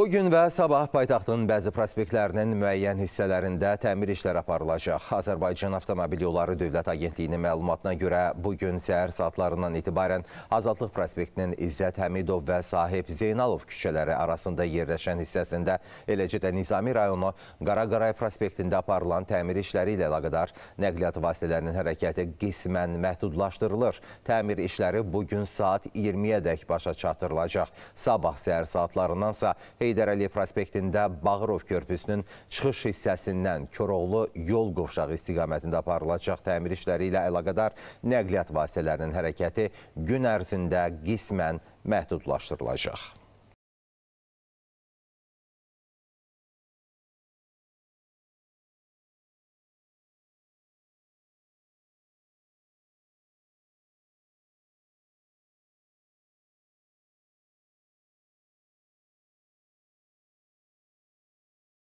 Bu gün və sabah paytaxtın bəzi prospektlərinin müəyyən hissələrində təmir işləri aparılacaq. Azərbaycan Avtomobil Yolları Dövlət Agentliyinin məlumatına görə bu gün səhər saatlarından etibarən Azadlıq prospektinin İzzət Həmidov və Sahib Zeynalov küçələri arasında yerləşən hissəsində, eləcə də Nizami rayonu Qaraqaray prospektində aparılan təmir işləri ilə əlaqədar nəqliyyat vasitələrinin hərəkəti qismən məhdudlaşdırılır. Təmir işləri bugün saat 20-yədək başa çatdırılacaq. Sabah səhər saatlarındansa heyətlərinin Heydər Əliyev prospektində Bağırov körpüsünün çıxış hissəsindən Koroğlu yol qovşağı istiqamətində aparılacaq təmir işləri ilə əlaqədar nəqliyyat vasitələrinin hərəkəti gün ərzində qismən məhdudlaşdırılacaq.